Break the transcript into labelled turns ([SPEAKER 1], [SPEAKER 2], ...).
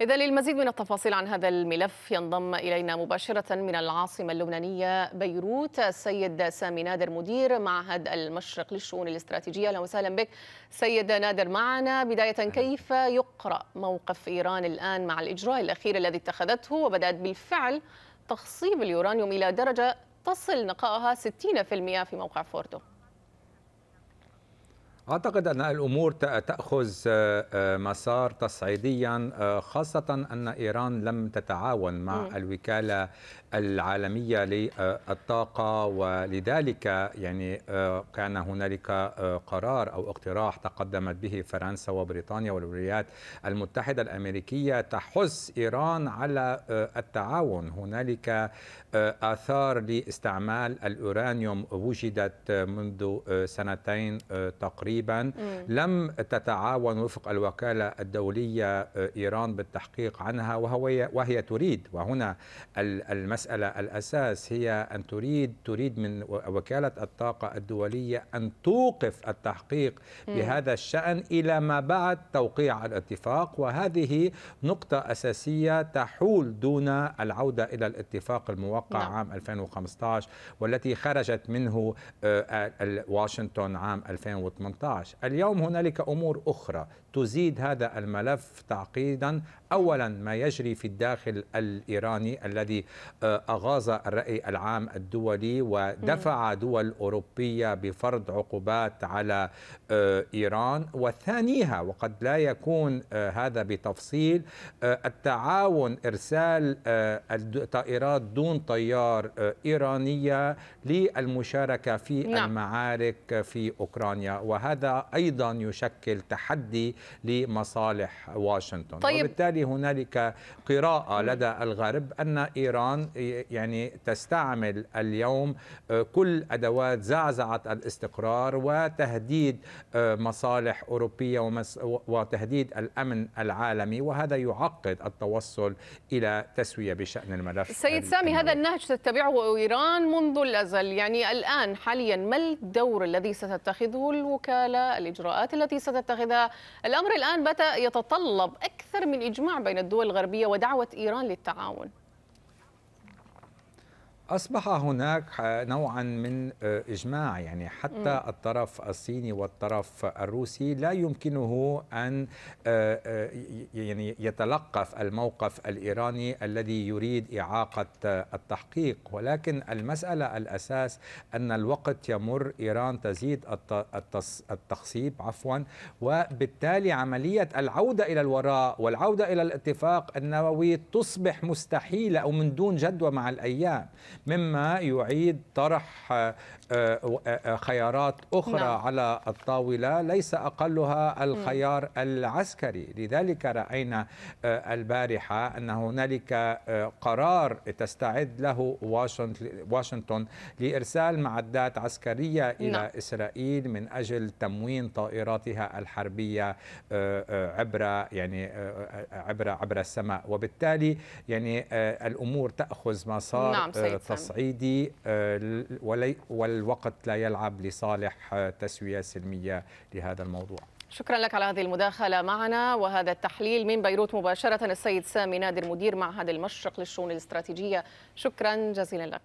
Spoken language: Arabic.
[SPEAKER 1] إذا للمزيد من التفاصيل عن هذا الملف ينضم إلينا مباشرة من العاصمة اللبنانية بيروت السيد سامي نادر مدير معهد المشرق للشؤون الاستراتيجية أهلا وسهلا بك سيد نادر معنا بداية كيف يقرأ موقف إيران الآن مع الإجراء الأخير الذي اتخذته وبدأت بالفعل تخصيب اليورانيوم إلى درجة تصل نقائها 60% في موقع فورتو
[SPEAKER 2] أعتقد أن الأمور تأخذ آه، آه، مسار تصعيديا آه، خاصة أن إيران لم تتعاون مع الوكالة العالمية للطاقة ولذلك يعني كان هنالك قرار أو اقتراح تقدمت به فرنسا وبريطانيا والولايات المتحدة الأمريكية تحث إيران على التعاون هنالك آثار لاستعمال الأورانيوم وجدت منذ سنتين تقريبا تقريبا لم تتعاون وفق الوكالة الدولية آه، إيران بالتحقيق عنها وهي, وهي تريد وهنا المسألة الأساس هي أن تريد تريد من وكالة الطاقة الدولية أن توقف التحقيق بهذا الشأن إلى ما بعد توقيع الاتفاق وهذه نقطة أساسية تحول دون العودة إلى الاتفاق الموقع نعم. عام 2015 والتي خرجت منه آه، واشنطن عام 2018 2019 اليوم هنالك أمور أخرى تزيد هذا الملف تعقيدا أولا ما يجري في الداخل الإيراني الذي آه، أغاظ الرأي العام الدولي ودفع دول أوروبية بفرض عقوبات على آه، إيران وثانيها وقد لا يكون آه، هذا بتفصيل التعاون إرسال الطائرات دون طيار إيرانية للمشاركة في نعم. المعارك في أوكرانيا وهذا هذا ايضا يشكل تحدي لمصالح واشنطن طيب. وبالتالي هنالك قراءه لدى الغرب ان ايران يعني تستعمل اليوم آه، كل ادوات زعزعه الاستقرار وتهديد آه، مصالح اوروبيه وتهديد الامن العالمي وهذا يعقد التوصل الى تسويه بشان الملف سيد سامي هذا
[SPEAKER 1] النهج تتبعه ايران منذ الازل يعني الان حاليا ما الدور الذي ستتخذه الوكاله خلال الإجراءات التي ستتخذها الأمر الآن بات يتطلب أكثر من إجماع بين الدول الغربية ودعوة إيران للتعاون
[SPEAKER 2] أصبح هناك نوعا من آه، إجماع يعني حتى الطرف الصيني والطرف الروسي لا يمكنه أن آه، آه، يعني يتلقف الموقف الإيراني الذي يريد إعاقة التحقيق ولكن المسألة الأساس أن الوقت يمر إيران تزيد التخصيب عفوا وبالتالي عملية العودة إلى الوراء والعودة إلى الاتفاق النووي تصبح مستحيلة أو من دون جدوى مع الأيام مما يعيد طرح آه، آه، آه، خيارات أخرى نعم. على الطاولة ليس أقلها الخيار العسكري لذلك رأينا البارحة أن هنالك قرار تستعد له واشنطن لإرسال معدات عسكرية إلى نعم. إسرائيل من أجل تموين طائراتها الحربية عبر يعني عبر عبر السماء وبالتالي يعني الأمور تأخذ مسار نعم التصعيدي نعم. آه، والوقت لا يلعب لصالح آه، تسوية سلمية لهذا الموضوع
[SPEAKER 1] شكرا لك على هذه المداخلة معنا وهذا التحليل من بيروت مباشرة السيد سامي نادر مدير معهد المشرق للشؤون الاستراتيجية شكرا جزيلا لك